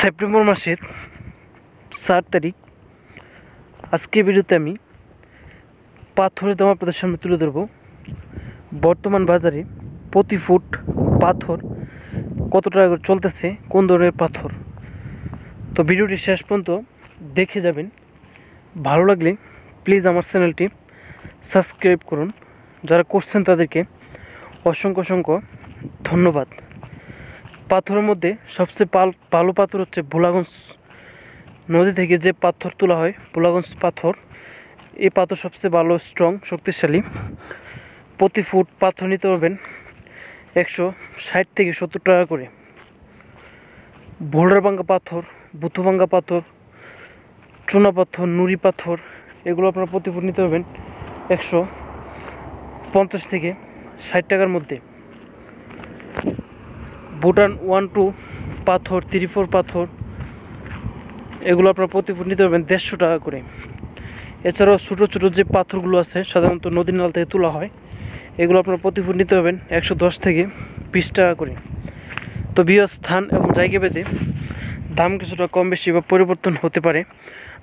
September মাসের চার তারিখ আজকে ভিডিওতে আমি পাথরের দাম আপনাদের সামনে তুলে ধরব বর্তমান বাজারে প্রতি ফুট পাথর কত টাকা করে চলতেছে কোন ধরনের পাথর তো ভিডিওটি শেষ পর্যন্ত দেখে যাবেন ভালো লাগলে প্লিজ আমার চ্যানেলটি সাবস্ক্রাইব করুন যারা করছেন তাদেরকে অসংখ্য অসংখ্য ধন্যবাদ পাথরের মধ্যে সবচেয়ে ভালো পাথর হচ্ছে ভোলাগঞ্জ নদী থেকে যে পাথর তোলা হয় ভোলাগঞ্জ পাথর এই পাথর সবচেয়ে ভালো স্ট্রং শক্তিশালী প্রতি ফুট পাথর নিতে পারবেন একশো ষাট থেকে সত্তর টাকা করে ভাঙ্গা পাথর বুথুভাঙ্গা পাথর চুনা পাথর নুড়ি পাথর এগুলো আপনারা প্রতি ফুট নিতে পারবেন একশো পঞ্চাশ থেকে ষাট টাকার মধ্যে ভুটান ওয়ান টু পাথর থ্রি ফোর পাথর এগুলো আপনার প্রতি নিতে পারবেন দেড়শো টাকা করে এছাড়াও ছোটো ছোটো যে পাথরগুলো আছে সাধারণত নদী নাল থেকে তোলা হয় এগুলো আপনার প্রতি নিতে পারবেন একশো দশ থেকে বিশ টাকা করে তো বিয় স্থান এবং জায়গা পেতে দাম কিছুটা কম বেশি বা পরিবর্তন হতে পারে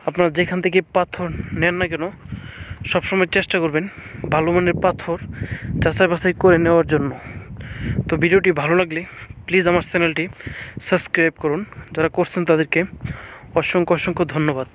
আপনারা যেখান থেকে পাথর নেন না কেন সবসময় চেষ্টা করবেন ভালো মানের পাথর চাষাবাসাই করে নেওয়ার জন্য তো ভিডিওটি ভালো লাগলে প্লিজ আমার চ্যানেলটি সাবস্ক্রাইব করুন যারা করছেন তাদেরকে অসংখ্য অসংখ্য ধন্যবাদ